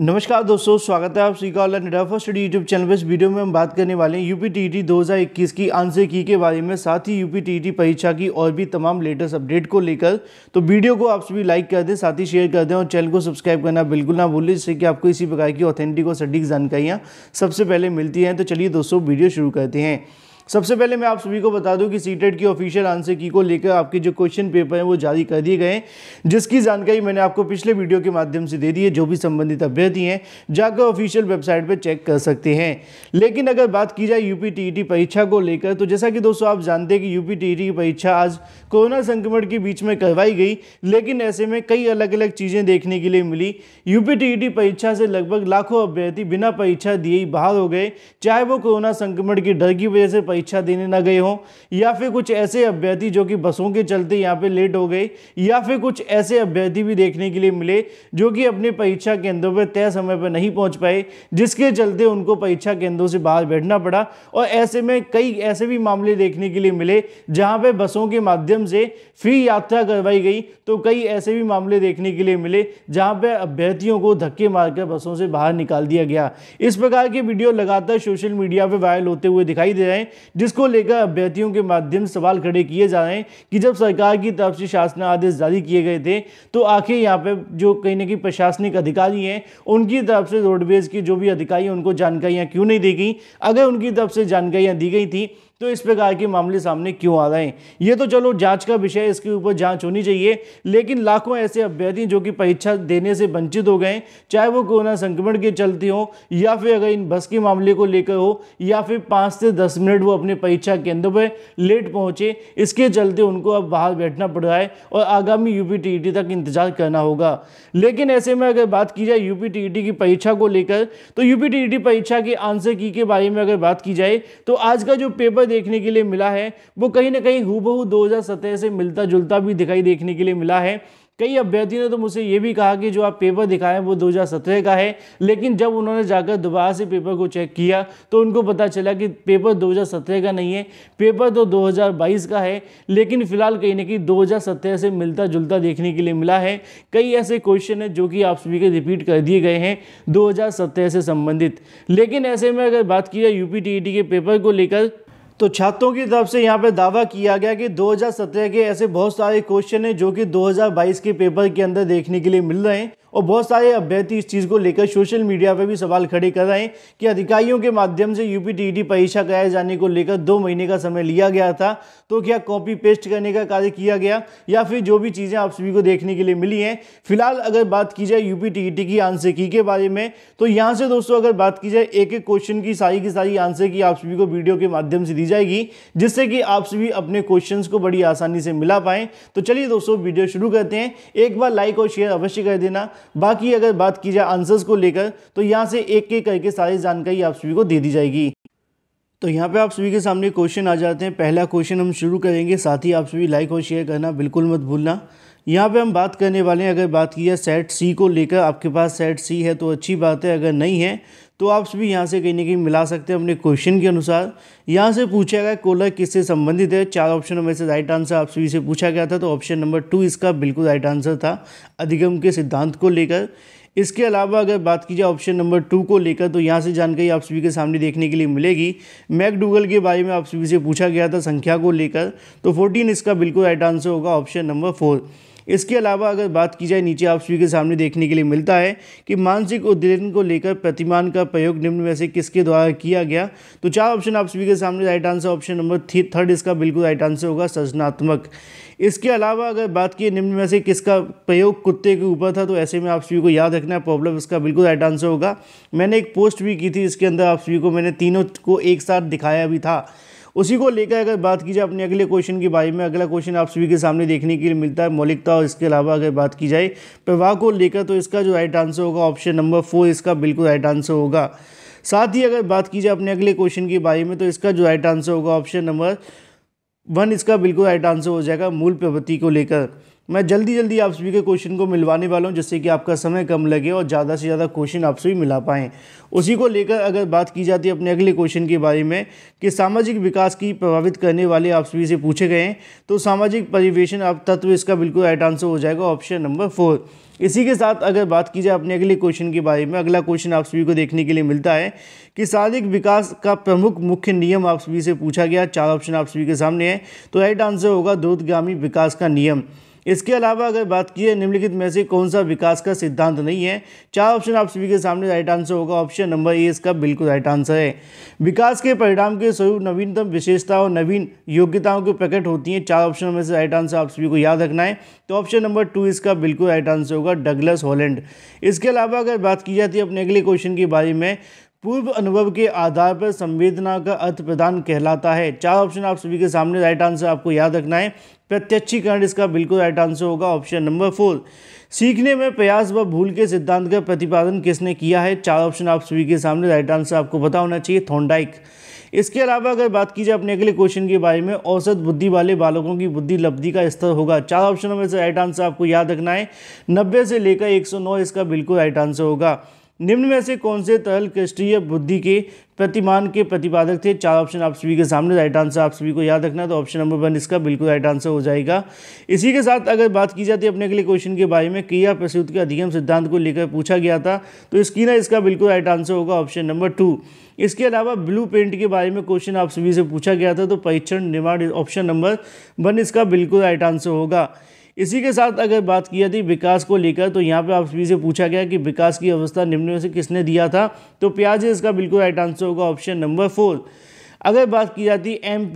नमस्कार दोस्तों स्वागत है आप सभी का online for study YouTube channel पर इस वीडियो में हम बात करने वाले हैं यूपी टी 2021 की आंसर की के बारे में साथ ही यूपी टी e परीक्षा की और भी तमाम लेटेस्ट अपडेट को लेकर तो वीडियो को आप सभी लाइक कर दें साथ ही शेयर कर दें और चैनल को सब्सक्राइब करना बिल्कुल ना भूलें जिससे कि आपको इसी प्रकार की ऑथेंटिक और सटीक जानकारियाँ सबसे पहले मिलती हैं तो चलिए दोस्तों वीडियो शुरू करते हैं सबसे पहले मैं आप सभी को बता दूं कि सीटेट e की ऑफिशियल आंसर की को लेकर आपके जो क्वेश्चन पेपर हैं वो जारी कर दिए गए हैं जिसकी जानकारी मैंने आपको पिछले वीडियो के माध्यम से दे दी है जो भी संबंधित अभ्यर्थी हैं जाकर ऑफिशियल वेबसाइट पर चेक कर सकते हैं लेकिन अगर बात की जाए यूपी e परीक्षा को लेकर तो जैसा कि दोस्तों आप जानते हैं कि यूपी e की परीक्षा आज कोरोना संक्रमण के बीच में करवाई गई लेकिन ऐसे में कई अलग अलग चीज़ें देखने के लिए मिली यूपी परीक्षा से लगभग लाखों अभ्यर्थी बिना परीक्षा दिए ही बाहर हो गए चाहे वो कोरोना संक्रमण के डर की वजह से परीक्षा देने ना गए हों या फिर कुछ ऐसे अभ्यर्थी जो कि बसों के चलते यहाँ पे लेट हो गए या फिर कुछ ऐसे अभ्यर्थी भी देखने के लिए मिले जो कि अपने परीक्षा केंद्रों पर तय समय पर नहीं पहुँच पाए जिसके चलते उनको परीक्षा केंद्रों से बाहर बैठना पड़ा और ऐसे में कई ऐसे भी मामले देखने के लिए मिले जहाँ पर बसों के माध्यम से फ्री यात्रा करवाई गई तो कई ऐसे भी मामले देखने के लिए मिले जहाँ पर अभ्यर्थियों को धक्के मारकर बसों से बाहर निकाल दिया गया इस प्रकार के वीडियो लगातार सोशल मीडिया पर वायरल होते हुए दिखाई दे रहे हैं जिसको लेकर अभ्यर्थियों के माध्यम सवाल खड़े किए जा रहे हैं कि जब सरकार की तरफ से शासन आदेश जारी किए गए थे तो आखिर यहाँ पे जो कहीं ना कहीं प्रशासनिक अधिकारी हैं उनकी तरफ से रोडवेज के जो भी अधिकारी हैं उनको जानकारियाँ क्यों नहीं दी गई अगर उनकी तरफ से जानकारियाँ दी गई थी तो इस प्रकार के मामले सामने क्यों आ रहे हैं ये तो चलो जांच का विषय इसके ऊपर जांच होनी चाहिए लेकिन लाखों ऐसे अभ्यर्थी जो कि परीक्षा देने से वंचित हो गए चाहे वो कोरोना संक्रमण के चलते हो या फिर अगर इन बस के मामले को लेकर हो या फिर पाँच से दस मिनट वो अपने परीक्षा केंद्र पर लेट पहुँचे इसके चलते उनको अब बाहर बैठना पड़ रहा है और आगामी यूपी तक इंतजार करना होगा लेकिन ऐसे में अगर बात की जाए यूपी की परीक्षा को लेकर तो यूपी परीक्षा के आंसर की के बारे में अगर बात की जाए तो आज का जो पेपर देखने के लिए मिला है वो कहीं ना कहीं हूबहू दो से मिलता जुलता भी दिखाई देखने के लिए मिला है कई अभ्यर्थियों ने तो मुझसे ये भी कहा कि जो आप पेपर दिखाएं वो 2017 का है लेकिन जब उन्होंने जाकर दोबारा से पेपर को चेक किया तो उनको पता चला कि पेपर 2017 का नहीं है पेपर तो 2022 का है लेकिन फिलहाल कहीं ना कहीं दो से मिलता जुलता देखने के लिए मिला है कई ऐसे क्वेश्चन हैं जो कि आप सभी के रिपीट कर दिए गए हैं दो से संबंधित लेकिन ऐसे में अगर बात की जाए यू के पेपर को लेकर तो छात्रों की तरफ से यहाँ पे दावा किया गया कि 2017 के ऐसे बहुत सारे क्वेश्चन हैं जो कि 2022 के पेपर के अंदर देखने के लिए मिल रहे हैं और बहुत सारे अभ्यर्थी इस चीज़ को लेकर सोशल मीडिया पर भी सवाल खड़े कर रहे हैं कि अधिकारियों के माध्यम से यूपी e परीक्षा कराए जाने को लेकर दो महीने का समय लिया गया था तो क्या कॉपी पेस्ट करने का कार्य किया गया या फिर जो भी चीज़ें आप सभी को देखने के लिए मिली हैं फिलहाल अगर बात की जाए यूपी e की आंसर की के बारे में तो यहाँ से दोस्तों अगर बात की जाए एक एक क्वेश्चन की सारी की सारी आंसर की आप सभी को वीडियो के माध्यम से दी जाएगी जिससे कि आप सभी अपने क्वेश्चन को बड़ी आसानी से मिला पाएँ तो चलिए दोस्तों वीडियो शुरू करते हैं एक बार लाइक और शेयर अवश्य कर देना बाकी अगर बात की जाए आंसर्स को लेकर तो यहाँ से एक एक करके सारी जानकारी आप सभी को दे दी जाएगी तो यहाँ पे आप सभी के सामने क्वेश्चन आ जाते हैं पहला क्वेश्चन हम शुरू करेंगे साथ ही आप सभी लाइक और शेयर करना बिल्कुल मत भूलना यहाँ पे हम बात करने वाले हैं अगर बात की जाए सेट सी को लेकर आपके पास सेट सी है तो अच्छी बात है अगर नहीं है तो आप सभी यहाँ से कहीं ना कहीं मिला सकते हैं अपने क्वेश्चन के अनुसार यहाँ से पूछा गया कोला किससे संबंधित है चार ऑप्शनों में से राइट आंसर आप सभी से पूछा गया था तो ऑप्शन नंबर टू इसका बिल्कुल राइट आंसर था अधिगम के सिद्धांत को लेकर इसके अलावा अगर बात की जाए ऑप्शन नंबर टू को लेकर तो यहाँ से जानकारी आप सभी के सामने देखने के लिए मिलेगी मैकडूगल के बारे में आप सभी से पूछा गया था संख्या को लेकर तो फोर्टीन इसका बिल्कुल राइट आंसर होगा ऑप्शन नंबर फोर इसके अलावा अगर बात की जाए नीचे आप सभी के सामने देखने के लिए मिलता है कि मानसिक उद्देशन को लेकर प्रतिमान का प्रयोग निम्न में से किसके द्वारा किया गया तो चार ऑप्शन आप सभी के सामने right answer option number three third इसका बिल्कुल राइट आंसर होगा सृजनात्मक इसके अलावा अगर बात की निम्न में से किसका प्रयोग कुत्ते के ऊपर था तो ऐसे में आप सभी को याद रखना है प्रॉब्लम इसका बिल्कुल राइट आंसर होगा मैंने एक पोस्ट भी की थी इसके अंदर आप सभी को मैंने तीनों को एक साथ दिखाया भी था उसी को लेकर अगर बात की जाए अपने अगले क्वेश्चन के बारे में अगला क्वेश्चन आप सभी के सामने देखने के लिए मिलता है मौलिकता और इसके अलावा अगर बात की जाए प्रवाह को लेकर तो इसका जो राइट आंसर होगा ऑप्शन नंबर फोर इसका बिल्कुल राइट आंसर होगा साथ ही अगर बात की जाए अपने अगले क्वेश्चन के बारे में तो इसका जो राइट आंसर होगा ऑप्शन नंबर वन इसका बिल्कुल राइट आंसर हो जाएगा मूल प्रवृत्ति को लेकर मैं जल्दी जल्दी आप सभी के क्वेश्चन को मिलवाने वाला हूँ जिससे कि आपका समय कम लगे और ज़्यादा से ज़्यादा क्वेश्चन आप सभी मिला पाएँ उसी को लेकर अगर बात की जाती है अपने अगले क्वेश्चन के बारे में कि सामाजिक विकास की प्रभावित करने वाले आप सभी से पूछे गए हैं तो सामाजिक परिवेशन आप तत्व इसका बिल्कुल राइट आंसर हो जाएगा ऑप्शन नंबर फोर इसी के साथ अगर बात की जाए अपने अगले क्वेश्चन के बारे में अगला क्वेश्चन आप सभी को देखने के लिए मिलता है कि शारीरिक विकास का प्रमुख मुख्य नियम आप सभी से पूछा गया चार ऑप्शन आप सभी के सामने है तो राइट आंसर होगा द्रुतगामी विकास का नियम इसके अलावा अगर बात की है निम्नलिखित में से कौन सा विकास का सिद्धांत नहीं है चार ऑप्शन आप सभी के सामने राइट आंसर होगा ऑप्शन नंबर ए इसका बिल्कुल राइट आंसर है विकास के परिणाम के स्वरूप नवीनतम विशेषता और नवीन योग्यताओं के प्रकट होती हैं चार ऑप्शन में से राइट आंसर आप सभी को याद रखना है तो ऑप्शन नंबर टू इसका बिल्कुल राइट आंसर होगा डगलस हॉलैंड इसके अलावा अगर बात की जाती है अपने अगले क्वेश्चन के बारे में पूर्व अनुभव के आधार पर संवेदना का अर्थ प्रदान कहलाता है चार ऑप्शन आप सभी के सामने राइट आंसर आपको याद रखना है प्रत्यक्षीकरण इसका बिल्कुल राइट आंसर होगा ऑप्शन नंबर फोर सीखने में प्रयास व भूल के सिद्धांत का प्रतिपादन किसने किया है चार ऑप्शन आप सभी के सामने राइट आंसर आपको पता होना चाहिए थोंडाइक इसके अलावा अगर बात की जाए अपने अगले क्वेश्चन के बारे में औसत बुद्धि वाले बालकों की बुद्धि लब्धि का स्तर होगा चार ऑप्शनों में से राइट आंसर आपको याद रखना है नब्बे से लेकर एक इसका बिल्कुल राइट आंसर होगा निम्न में से कौन से तरल क्रिस्टीय बुद्धि के प्रतिमान के प्रतिपादक थे चार ऑप्शन आप सभी के सामने राइट आंसर आप सभी को याद रखना तो ऑप्शन नंबर वन इसका बिल्कुल राइट आंसर हो जाएगा इसी के साथ अगर बात की जाती है अपने अगले क्वेश्चन के बारे में क्रिया प्रस्तुत के अधिगम सिद्धांत को लेकर पूछा गया था तो इसकी ना इसका बिल्कुल राइट आंसर होगा ऑप्शन नंबर टू इसके अलावा ब्लू पेंट के बारे में क्वेश्चन आप सभी से पूछा गया था तो परीक्षण निर्माण ऑप्शन नंबर वन इसका बिल्कुल राइट आंसर होगा इसी के साथ अगर बात किया थी विकास को लेकर तो यहाँ पे आप सभी से पूछा गया कि विकास की अवस्था निम्न में से किसने दिया था तो प्याज इसका बिल्कुल राइट आंसर होगा ऑप्शन नंबर फोर अगर बात की जाती एम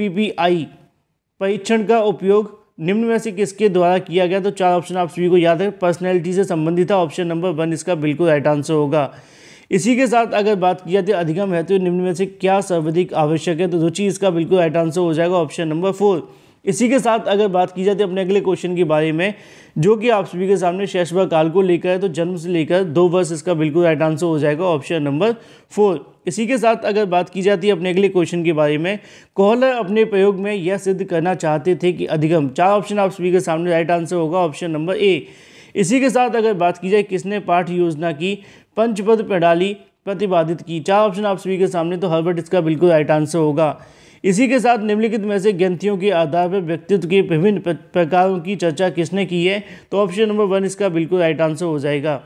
परीक्षण का उपयोग निम्न में से किसके द्वारा किया गया तो चार ऑप्शन आप सभी को याद है पर्सनैलिटी से संबंधित था ऑप्शन नंबर वन इसका बिल्कुल राइट आंसर होगा इसी के साथ अगर बात किया जाए अधिगम है तो निम्न में से क्या सर्वाधिक आवश्यक है तो रुचि इसका बिल्कुल राइट आंसर हो जाएगा ऑप्शन नंबर फोर इसी के साथ अगर बात की जाती है अपने अगले क्वेश्चन के बारे में जो कि आप सभी के सामने शैशवा काल को लेकर है तो जन्म से लेकर दो वर्ष इसका बिल्कुल राइट आंसर हो जाएगा ऑप्शन नंबर फोर इसी के साथ अगर बात की जाती है अपने अगले क्वेश्चन के बारे में कोहलर अपने प्रयोग में यह सिद्ध करना चाहते थे कि अधिगम चार ऑप्शन आप सभी के सामने राइट आंसर होगा ऑप्शन नंबर ए इसी के साथ अगर बात की जाए किसने पाठ योजना की पंचपद प्रणाली प्रतिपादित की चार ऑप्शन आप सभी के सामने तो हर्बर्ट इसका बिल्कुल राइट आंसर होगा इसी के साथ निम्नलिखित में से ग्रंथियों के आधार पर व्यक्तित्व के विभिन्न प्रकारों की चर्चा किसने की है तो ऑप्शन नंबर वन इसका बिल्कुल राइट आंसर हो जाएगा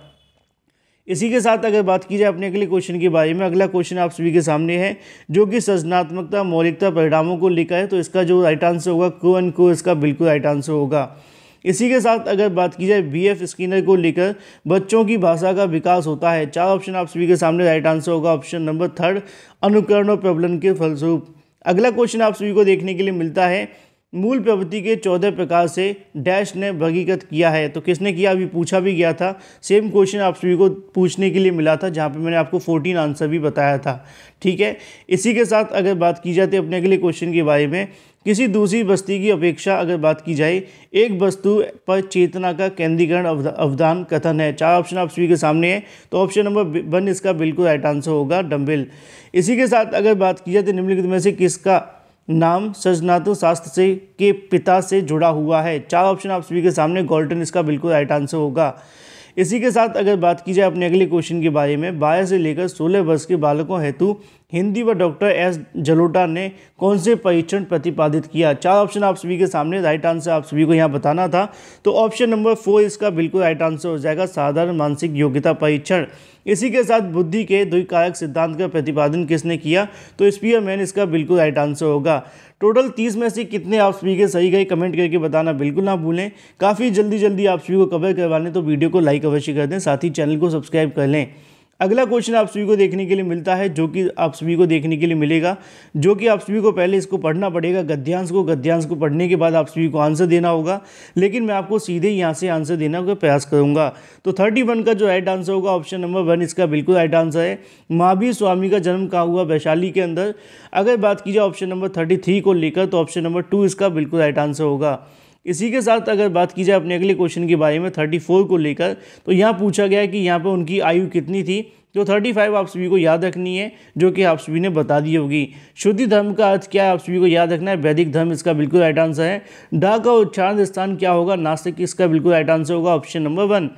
इसी के साथ अगर बात की जाए अपने अगले क्वेश्चन के बारे में अगला क्वेश्चन आप सभी के सामने है जो कि सृजनात्मकता मौलिकता परिणामों को लिखा है तो इसका जो राइट आंसर होगा को एंड को इसका बिल्कुल राइट आंसर होगा इसी के साथ अगर बात की जाए बी एफ स्किनर को लेकर बच्चों की भाषा का विकास होता है चार ऑप्शन आप सभी के सामने राइट आंसर होगा ऑप्शन नंबर थर्ड अनुकरण और प्रबलन के फलस्वरूप अगला क्वेश्चन आप सभी को देखने के लिए मिलता है मूल प्रवृत्ति के चौदह प्रकार से डैश ने वर्गीकृत किया है तो किसने किया अभी पूछा भी गया था सेम क्वेश्चन आप सभी को पूछने के लिए मिला था जहाँ पे मैंने आपको फोर्टीन आंसर भी बताया था ठीक है इसी के साथ अगर बात की जाती है अपने अगले क्वेश्चन के बारे में किसी दूसरी बस्ती की अपेक्षा अगर बात की जाए एक वस्तु पर चेतना का केंद्रीकरण अवधान कथन है चार ऑप्शन आप सभी के सामने है तो ऑप्शन नंबर वन इसका बिल्कुल राइट आंसर होगा डम्बिल इसी के साथ अगर बात की जाए तो निम्नलिखित में से किसका नाम सृजनात्मक शास्त्र से के पिता से जुड़ा हुआ है चार ऑप्शन आप सभी के सामने गोल्टन इसका बिल्कुल राइट आंसर होगा इसी के साथ अगर बात की जाए अपने अगले क्वेश्चन के बारे में बारह से लेकर सोलह वर्ष के बालकों हेतु हिंदी व डॉक्टर एस जलोटा ने कौन से परीक्षण प्रतिपादित किया चार ऑप्शन आप सभी के सामने राइट आंसर आप सभी को यहाँ बताना था तो ऑप्शन नंबर फोर इसका बिल्कुल राइट आंसर हो जाएगा साधारण मानसिक योग्यता परीक्षण इसी के साथ बुद्धि के द्विकारक सिद्धांत का प्रतिपादन किसने किया तो मैन इसका बिल्कुल राइट आंसर होगा टोटल तीस में से कितने आप सभी के सही गए कमेंट करके बताना बिल्कुल ना भूलें काफ़ी जल्दी जल्दी आप सभी को कवर करवाने तो वीडियो को लाइक अवश्य कर दें साथ ही चैनल को सब्सक्राइब कर लें अगला क्वेश्चन आप सभी को देखने के लिए मिलता है जो कि आप सभी को देखने के लिए मिलेगा जो कि आप सभी को पहले इसको पढ़ना पड़ेगा गद्यांश को गद्यांश को पढ़ने के बाद आप सभी को आंसर देना होगा लेकिन मैं आपको सीधे यहाँ से आंसर देना का प्रयास करूँगा तो थर्टी वन का जो राइट आंसर होगा ऑप्शन नंबर वन इसका बिल्कुल राइट आंसर है महावीर स्वामी का जन्म कहाँ हुआ वैशाली के अंदर अगर बात की जाए ऑप्शन नंबर थर्टी को लेकर तो ऑप्शन नंबर टू इसका बिल्कुल राइट आंसर होगा इसी के साथ अगर बात की जाए अपने अगले क्वेश्चन के बारे में थर्टी फोर को लेकर तो यहाँ पूछा गया है कि यहाँ पर उनकी आयु कितनी थी तो थर्टी फाइव आप सभी को याद रखनी है जो कि आप सभी ने बता दी होगी शुद्धि धर्म का अर्थ क्या है आप सभी को याद रखना है वैदिक धर्म इसका बिल्कुल राइट आंसर है डा का उच्चारण स्थान क्या होगा नास्तिक इसका बिल्कुल राइट आंसर होगा ऑप्शन नंबर वन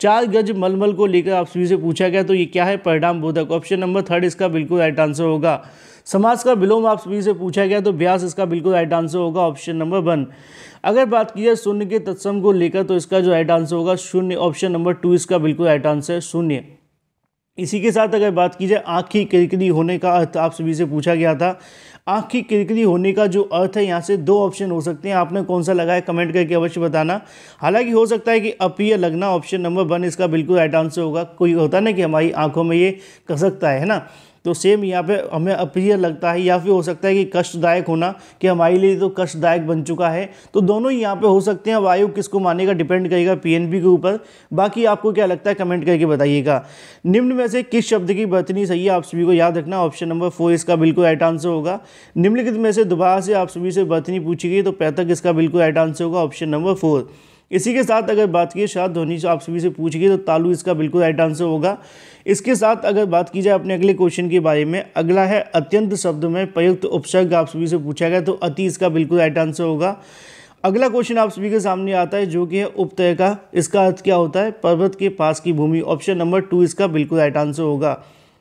चार गज मलमल को लेकर आप सभी से पूछा गया तो ये क्या है परिणाम बोधक ऑप्शन नंबर थर्ड इसका बिल्कुल राइट आंसर होगा समाज का विलोम आप सभी से पूछा गया तो ब्यास इसका बिल्कुल राइट आंसर होगा ऑप्शन नंबर वन अगर बात की जाए शून्य के तत्सम को लेकर तो इसका जो राइट आंसर होगा शून्य ऑप्शन नंबर टू इसका बिल्कुल राइट आंसर शून्य इसी के साथ अगर बात की जाए आँख की किरकिरी होने का अर्थ आप सभी से पूछा गया था आँख की किरकिरी होने का जो अर्थ है यहाँ से दो ऑप्शन हो सकते हैं आपने कौन सा लगाया कमेंट करके अवश्य बताना हालांकि हो सकता है कि अपीय लगना ऑप्शन नंबर वन इसका बिल्कुल राइट आंसर होगा कोई होता ना कि हमारी आंखों में ये कसकता है ना तो सेम यहाँ पे हमें अप्रिय लगता है या फिर हो सकता है कि कष्टदायक होना कि हमारे लिए तो कष्टदायक बन चुका है तो दोनों ही यहाँ पे हो सकते हैं वायु किसको मानेगा डिपेंड करेगा पी के ऊपर बाकी आपको क्या लगता है कमेंट करके बताइएगा निम्न में से किस शब्द की बर्तनी सही है आप सभी को याद रखना ऑप्शन नंबर फोर इसका बिल्कुल राइट आंसर होगा निम्नलिखित में से दोबारा से आप सभी से बर्तनी पूछी गई तो पैतक इसका बिल्कुल राइट आंसर होगा ऑप्शन नंबर फोर इसी के साथ अगर बात की शायद धोनी आप सभी से पूछिए तो तालू इसका बिल्कुल राइट आंसर होगा इसके साथ अगर बात की जाए अपने अगले क्वेश्चन के बारे में अगला है अत्यंत शब्द में प्रयुक्त उपसर्ग आप सभी से पूछा गया तो अति इसका बिल्कुल राइट आंसर होगा अगला क्वेश्चन आप सभी के सामने आता है जो कि है उपतय का इसका अर्थ क्या होता है पर्वत के पास की भूमि ऑप्शन नंबर टू इसका बिल्कुल राइट आंसर होगा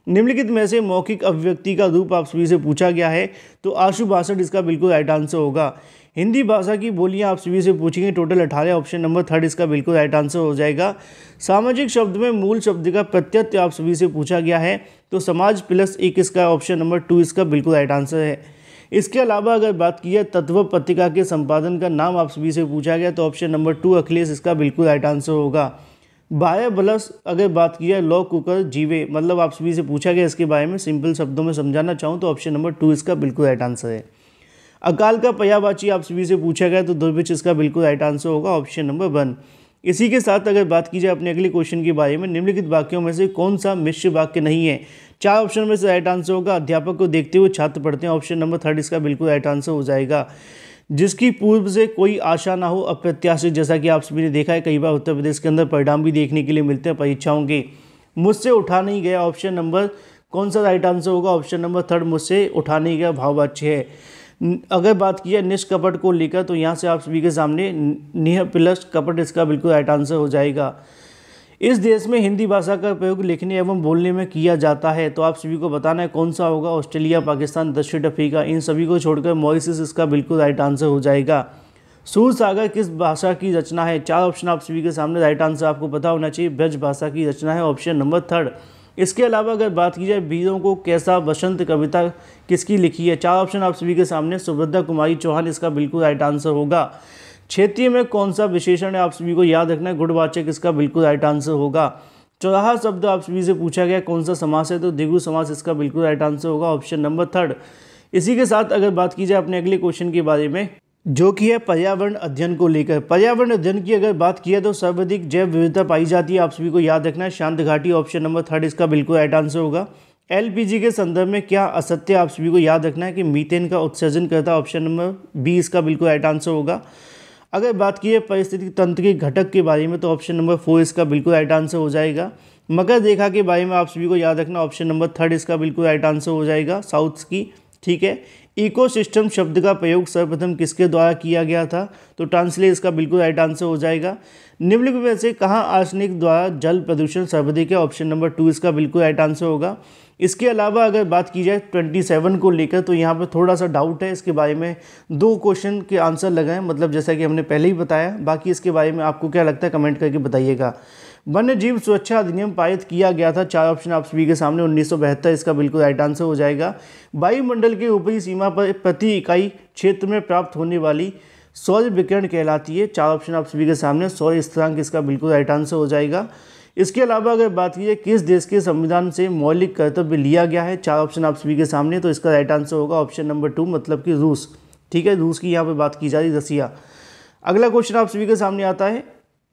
निम्नलिखित में से मौखिक अभिव्यक्ति का रूप आप सभी से पूछा गया है तो आशु बासठ इसका बिल्कुल राइट आंसर होगा हिंदी भाषा की बोलियां आप सभी से पूछेंगे टोटल अठारह ऑप्शन नंबर थर्ड इसका बिल्कुल राइट आंसर हो जाएगा सामाजिक शब्द में मूल शब्द का प्रत्यत्व आप सभी से पूछा गया है तो समाज प्लस एक इसका ऑप्शन नंबर टू इसका बिल्कुल राइट आंसर है इसके अलावा अगर बात की जाए तत्व पत्रिका के संपादन का नाम आप सभी से पूछा गया तो ऑप्शन नंबर टू अखिलेश इसका बिल्कुल राइट आंसर होगा बाया ब्लस अगर बात किया लॉ कुकर जीवे मतलब आप सभी से पूछा गया इसके बारे में सिंपल शब्दों में समझाना चाहूँ तो ऑप्शन नंबर टू इसका बिल्कुल राइट आंसर है अकाल का पयावाची आप सभी से पूछा गया तो दुर्भिच इसका बिल्कुल राइट आंसर होगा ऑप्शन नंबर वन इसी के साथ अगर बात की जाए अपने अगले क्वेश्चन के बारे में निम्नलिखित वाक्यों में से कौन सा मिश्र वाक्य नहीं है चार ऑप्शन में से राइट आंसर होगा अध्यापक को देखते हुए छात्र पढ़ते हैं ऑप्शन नंबर थर्ड इसका बिल्कुल राइट आंसर हो जाएगा जिसकी पूर्व से कोई आशा ना हो अप्रत्याशित जैसा कि आप सभी ने देखा है कई बार उत्तर प्रदेश के अंदर परिणाम भी देखने के लिए मिलते हैं परीक्षाओं के मुझसे उठा नहीं गया ऑप्शन नंबर कौन सा राइट आंसर होगा ऑप्शन नंबर थर्ड मुझसे उठा नहीं गया अच्छे है अगर बात की जाए निष्कपट को लेकर तो यहाँ से आप सभी के सामने निह प्लस कपट इसका बिल्कुल राइट आंसर हो जाएगा इस देश में हिंदी भाषा का प्रयोग लिखने एवं बोलने में किया जाता है तो आप सभी को बताना है कौन सा होगा ऑस्ट्रेलिया पाकिस्तान दक्षिण अफ्रीका इन सभी को छोड़कर मॉरिसिस इसका बिल्कुल राइट आंसर हो जाएगा सूर सागर किस भाषा की रचना है चार ऑप्शन आप सभी के सामने राइट आंसर आपको पता होना चाहिए ब्रज भाषा की रचना है ऑप्शन नंबर थर्ड इसके अलावा अगर बात की जाए वीरों को कैसा बसंत कविता किसकी लिखी है चार ऑप्शन आप सभी के सामने सुभद्रा कुमारी चौहान इसका बिल्कुल राइट आंसर होगा क्षेत्रीय में कौन सा विशेषण है आप सभी को याद रखना है गुणवाचक इसका बिल्कुल राइट आंसर होगा चौराहा शब्द आप सभी से पूछा गया कौन सा समास है तो दिगु समास इसका बिल्कुल राइट आंसर होगा ऑप्शन नंबर थर्ड इसी के साथ अगर बात की जाए अपने अगले क्वेश्चन के बारे में जो कि है पर्यावरण अध्ययन को लेकर पर्यावरण अध्ययन की अगर बात की है तो सर्वाधिक जैव विविधता पाई जाती है आप सभी को याद रखना है शांत घाटी ऑप्शन नंबर थर्ड इसका बिल्कुल राइट आंसर होगा एलपीजी के संदर्भ में क्या असत्य आप सभी को याद रखना है कि मीथेन का उत्सर्जन करता ऑप्शन नंबर बी इसका बिल्कुल राइट आंसर होगा अगर बात की है परिस्थितिक तंत्र के घटक के बारे में तो ऑप्शन नंबर फोर इसका बिल्कुल राइट आंसर हो जाएगा मकर देखा के बारे में आप सभी को याद रखना ऑप्शन नंबर थर्ड इसका बिल्कुल राइट आंसर हो जाएगा साउथ की ठीक है इकोसिस्टम शब्द का प्रयोग सर्वप्रथम किसके द्वारा किया गया था तो ट्रांसलेट इसका बिल्कुल राइट आंसर हो जाएगा निम्नलिखित में से कहाँ आर्सनिक द्वारा जल प्रदूषण सर्वाधिक है ऑप्शन नंबर टू इसका बिल्कुल राइट आंसर होगा इसके अलावा अगर बात की जाए ट्वेंटी सेवन को लेकर तो यहाँ पर थोड़ा सा डाउट है इसके बारे में दो क्वेश्चन के आंसर लगाएं मतलब जैसा कि हमने पहले ही बताया बाकी इसके बारे में आपको क्या लगता है कमेंट करके बताइएगा वन्य जीव सुरक्षा अधिनियम पारित किया गया था चार ऑप्शन आप सभी के सामने उन्नीस इसका बिल्कुल राइट आंसर हो जाएगा वायुमंडल के ऊपरी सीमा पर प्रति इकाई क्षेत्र में प्राप्त होने वाली सौर्य विकिरण कहलाती है चार ऑप्शन आप सभी के सामने सौर्य स्थिरांक इसका बिल्कुल राइट आंसर हो जाएगा इसके अलावा अगर बात की जाए किस देश के संविधान से मौलिक कर्तव्य लिया गया है चार ऑप्शन आप सभी के सामने तो इसका राइट आंसर होगा ऑप्शन नंबर टू मतलब कि रूस ठीक है रूस की यहाँ पर बात की जा रही रसिया अगला क्वेश्चन आप सभी के सामने आता है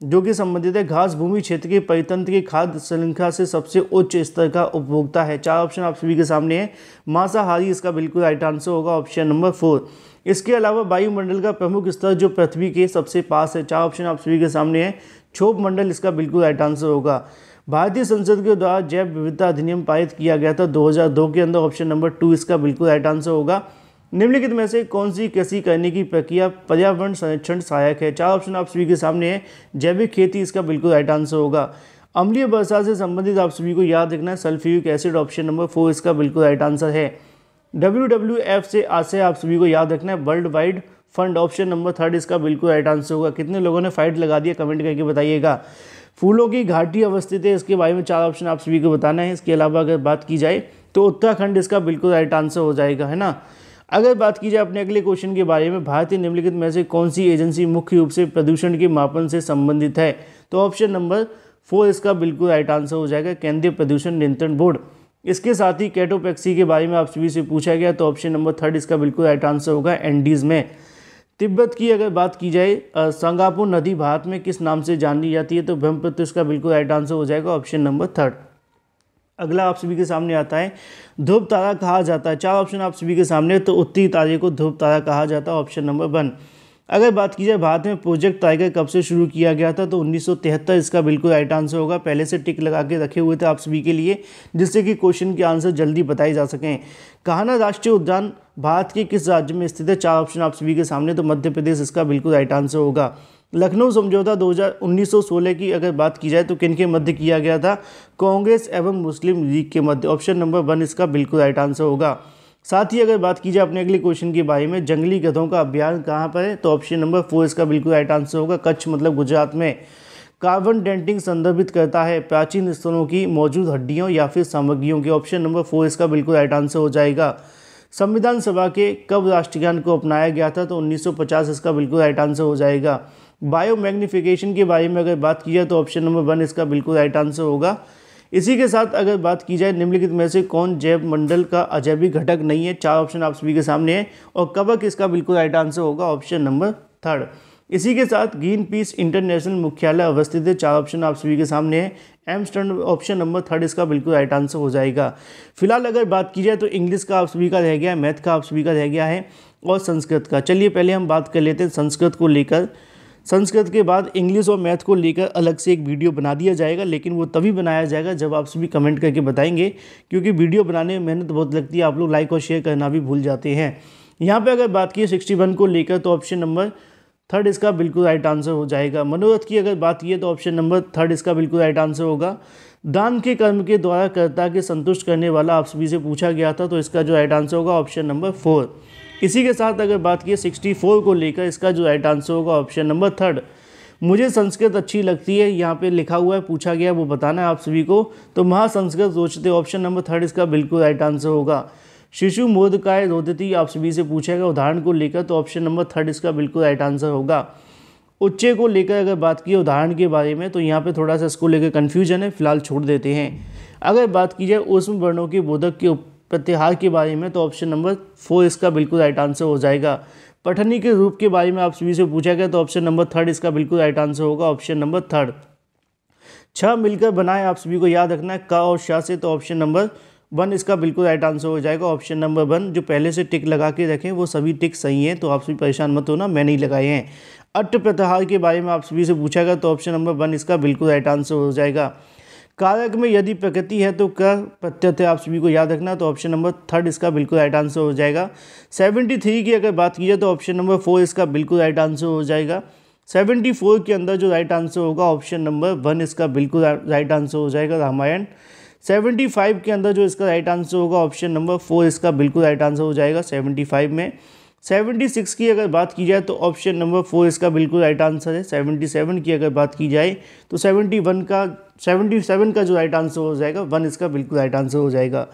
जो कि संबंधित है घास भूमि क्षेत्र के परितंत्र की खाद्य श्रृंखला से सबसे उच्च स्तर का उपभोक्ता है चार ऑप्शन आप सभी के सामने है मांसाहारी इसका बिल्कुल राइट आंसर होगा ऑप्शन नंबर फोर इसके अलावा वायुमंडल का प्रमुख स्तर जो पृथ्वी के सबसे पास है चार ऑप्शन आप सभी के सामने है क्षोभ मंडल इसका बिल्कुल राइट आंसर होगा भारतीय संसद के द्वारा जैव विविधता अधिनियम पारित किया गया था दो के अंदर ऑप्शन नंबर टू इसका बिल्कुल राइट आंसर होगा निम्नलिखित में से कौन सी कृषि करने की प्रक्रिया पर्यावरण संरक्षण सहायक है चार ऑप्शन आप सभी के सामने है जैविक खेती इसका बिल्कुल राइट आंसर होगा अम्लीय वर्षा से संबंधित आप सभी को याद रखना है sulphuric acid option number four इसका बिल्कुल राइट आंसर है डब्ल्यू डब्ल्यू एफ से आशय आप सभी को याद रखना है world wide fund option number third इसका बिल्कुल राइट आंसर होगा कितने लोगों ने फाइट लगा दिया कमेंट करके बताइएगा फूलों की घाटी अवस्थित है इसके बारे में चार ऑप्शन आप सभी को बताना है इसके अलावा अगर बात की जाए तो उत्तराखंड इसका बिल्कुल राइट आंसर हो जाएगा है ना अगर बात की जाए अपने अगले क्वेश्चन के बारे में भारतीय निम्नलिखित में से कौन सी एजेंसी मुख्य रूप से प्रदूषण के मापन से संबंधित है तो ऑप्शन नंबर फोर इसका बिल्कुल राइट आंसर हो जाएगा केंद्रीय प्रदूषण नियंत्रण बोर्ड इसके साथ ही कैटोपैक्सी के बारे में आप सभी से पूछा गया तो ऑप्शन नंबर थर्ड इसका बिल्कुल राइट आंसर होगा एंडीज में तिब्बत की अगर बात की जाए संगापुर नदी भारत में किस नाम से जानी जाती है तो ब्रह्मपुत्र इसका बिल्कुल राइट आंसर हो जाएगा ऑप्शन नंबर थर्ड अगला आप सभी के सामने आता है ध्रुव तारा कहा जाता है चार ऑप्शन आप सभी के सामने तो उत्तरी तारे को ध्रुव तारा कहा जाता है ऑप्शन नंबर वन अगर बात की जाए भारत में प्रोजेक्ट टाइगर कब से शुरू किया गया था तो 1973 इसका बिल्कुल राइट आंसर होगा पहले से टिक लगा के रखे हुए थे आप सभी के लिए जिससे कि क्वेश्चन के आंसर जल्दी बताए जा सकें कहाना राष्ट्रीय उद्यान भारत के किस राज्य में स्थित है चार ऑप्शन आप सभी के सामने तो मध्य प्रदेश इसका बिल्कुल राइट आंसर होगा लखनऊ समझौता दो हज़ार की अगर बात की जाए तो किन के मध्य किया गया था कांग्रेस एवं मुस्लिम लीग के मध्य ऑप्शन नंबर वन इसका बिल्कुल राइट आंसर होगा साथ ही अगर बात की जाए अपने अगले क्वेश्चन के बारे में जंगली गधों का अभियान कहाँ पर है तो ऑप्शन नंबर फोर इसका बिल्कुल राइट आंसर होगा कच्छ मतलब गुजरात में कार्बन डेंटिंग संदर्भित करता है प्राचीन स्थलों की मौजूद हड्डियों या फिर सामग्रियों के ऑप्शन नंबर फोर इसका बिल्कुल राइट आंसर हो जाएगा संविधान सभा के कब राष्ट्रगान को अपनाया गया था तो 1950 इसका बिल्कुल राइट आंसर हो जाएगा बायो मैग्निफिकेशन के बारे में अगर बात की जाए तो ऑप्शन नंबर वन इसका बिल्कुल राइट आंसर होगा इसी के साथ अगर बात की जाए निम्नलिखित में से कौन जैव मंडल का अजैविक घटक नहीं है चार ऑप्शन आप सभी के सामने है और कबक इसका बिल्कुल राइट आंसर होगा ऑप्शन नंबर थर्ड इसी के साथ ग्रीन पीस इंटरनेशनल मुख्यालय अवस्थित है चार ऑप्शन आप सभी के सामने है स्टैंड ऑप्शन नंबर थर्ड इसका बिल्कुल राइट आंसर हो जाएगा फिलहाल अगर बात की जाए तो इंग्लिश का आप सभी का रह गया है मैथ का आप सभी का रह गया है और संस्कृत का चलिए पहले हम बात कर लेते हैं संस्कृत को लेकर संस्कृत के बाद इंग्लिश और मैथ को लेकर अलग से एक वीडियो बना दिया जाएगा लेकिन वो तभी बनाया जाएगा जब आप सभी कमेंट करके बताएंगे क्योंकि वीडियो बनाने में मेहनत बहुत लगती है आप लोग लाइक और शेयर करना भी भूल जाते हैं यहाँ पे अगर बात की सिक्सटी वन को लेकर तो ऑप्शन नंबर थर्ड इसका बिल्कुल राइट आंसर हो जाएगा मनोरथ की अगर बात की तो ऑप्शन नंबर थर्ड इसका बिल्कुल राइट आंसर होगा दान के कर्म के द्वारा कर्ता के संतुष्ट करने वाला आप सभी से पूछा गया था तो इसका जो राइट आंसर होगा ऑप्शन नंबर फोर इसी के साथ अगर बात की 64 को लेकर इसका जो राइट आंसर होगा ऑप्शन नंबर थर्ड मुझे संस्कृत अच्छी लगती है यहाँ पे लिखा हुआ है पूछा गया वो बताना है आप सभी को तो महासंस्कृत रोचते ऑप्शन नंबर थर्ड इसका बिल्कुल राइट आंसर होगा शिशु मोद काय रोदती आप सभी से पूछेगा उदाहरण को लेकर तो ऑप्शन नंबर थर्ड इसका बिल्कुल राइट आंसर होगा उच्चे को लेकर अगर बात की उदाहरण के बारे में तो यहाँ पे थोड़ा सा इसको लेकर कन्फ्यूजन है फिलहाल छोड़ देते हैं अगर बात की जाए उष्म वर्णों के बोधक के प्रतिहार के बारे में तो ऑप्शन नंबर फोर इसका बिल्कुल राइट आंसर हो जाएगा पठनी के रूप के बारे में आप सभी से पूछा गया तो ऑप्शन नंबर थर्ड इसका बिल्कुल राइट आंसर होगा ऑप्शन नंबर थर्ड छ मिलकर बनाए आप सभी को याद रखना है क और शाह से तो ऑप्शन नंबर वन इसका बिल्कुल राइट आंसर हो जाएगा ऑप्शन नंबर वन जो पहले से टिक लगा के रखें वो सभी टिक सही हैं तो आप सभी परेशान मत होना मैंने ही लगाए हैं अट्ट प्रतिहार के बारे में आप सभी से पूछा गया तो ऑप्शन नंबर वन इसका बिल्कुल राइट आंसर हो जाएगा कारक में यदि प्रकृति है तो कर प्रत्यय है आप सभी को याद रखना तो ऑप्शन नंबर थर्ड इसका बिल्कुल राइट आंसर हो जाएगा सेवेंटी थ्री की अगर बात की जाए तो ऑप्शन नंबर फोर इसका बिल्कुल राइट आंसर हो जाएगा सेवेंटी फोर के अंदर जो राइट आंसर होगा ऑप्शन नंबर वन इसका बिल्कुल राइट आंसर हो जाएगा रामायण सेवेंटी फाइव के अंदर जो इसका राइट आंसर होगा ऑप्शन नंबर फोर इसका बिल्कुल राइट आंसर हो जाएगा सेवेंटी फाइव में सेवेंटी सिक्स की अगर बात की जाए तो ऑप्शन नंबर फोर इसका बिल्कुल राइट आंसर है सेवेंटी सेवन की अगर बात की जाए तो सेवेंटी वन का सेवेंटी सेवन का जो राइट आंसर हो जाएगा वन इसका बिल्कुल राइट आंसर हो जाएगा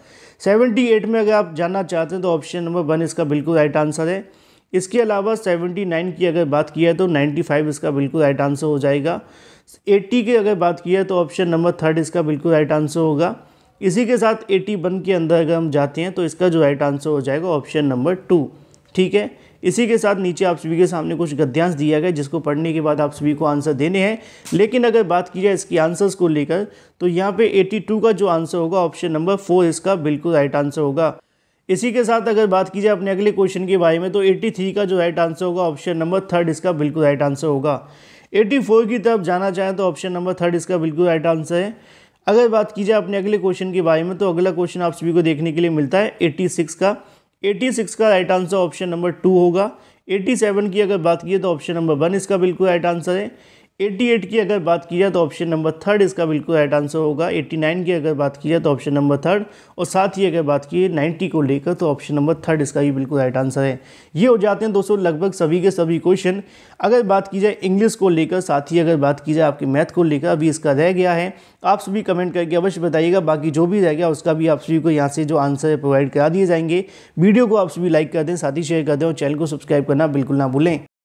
सेवेंटी एट में अगर आप जानना चाहते हैं तो ऑप्शन नंबर वन इसका बिल्कुल राइट आंसर है इसके अलावा सेवेंटी नाइन की अगर बात किया तो नाइन्टी फाइव इसका बिल्कुल राइट आंसर हो जाएगा एट्टी की अगर बात किया तो ऑप्शन नंबर थर्ड इसका बिल्कुल राइट आंसर होगा इसी के साथ एट्टी वन के अंदर अगर हम जाते हैं तो इसका जो राइट आंसर हो जाएगा ऑप्शन नंबर टू ठीक है इसी के साथ नीचे आप सभी के सामने कुछ गद्यांश दिया गया जिसको पढ़ने के बाद आप सभी को आंसर देने हैं लेकिन अगर बात की जाए इसकी आंसर्स को लेकर तो यहाँ पे 82 का जो आंसर होगा ऑप्शन नंबर फोर इसका बिल्कुल राइट आंसर होगा इसी के साथ अगर बात की जाए अपने अगले क्वेश्चन के बारे में तो 83 का जो राइट आंसर होगा ऑप्शन नंबर थर्ड इसका बिल्कुल राइट आंसर होगा 84 की तरफ जाना चाहें तो ऑप्शन नंबर थर्ड इसका बिल्कुल राइट आंसर है अगर बात की जाए अपने अगले क्वेश्चन के बारे में तो अगला क्वेश्चन आप सभी को देखने के लिए मिलता है एट्टी का 86 का right answer option number two होगा 87 की अगर बात की तो ऑप्शन नंबर वन इसका बिल्कुल राइट आंसर है 88 की अगर बात की जाए तो ऑप्शन नंबर थर्ड इसका बिल्कुल राइट आंसर होगा 89 की अगर बात की जाए तो ऑप्शन नंबर थर्ड और साथ ही अगर बात की 90 को लेकर तो ऑप्शन नंबर थर्ड इसका भी बिल्कुल राइट आंसर है ये हो जाते हैं दोस्तों लगभग सभी के सभी क्वेश्चन अगर बात की जाए इंग्लिश को लेकर साथ ही अगर बात की जाए आपके मैथ को लेकर अभी इसका रह गया है आप सभी कमेंट करके अवश्य बताइएगा बाकी जो भी रह गया उसका भी आप सभी को यहाँ से जो आंसर है प्रोवाइड करा दिए जाएंगे वीडियो को आप सभी लाइक कर दें साथ ही शेयर कर दें और चैनल को सब्सक्राइब करना बिल्कुल ना भूलें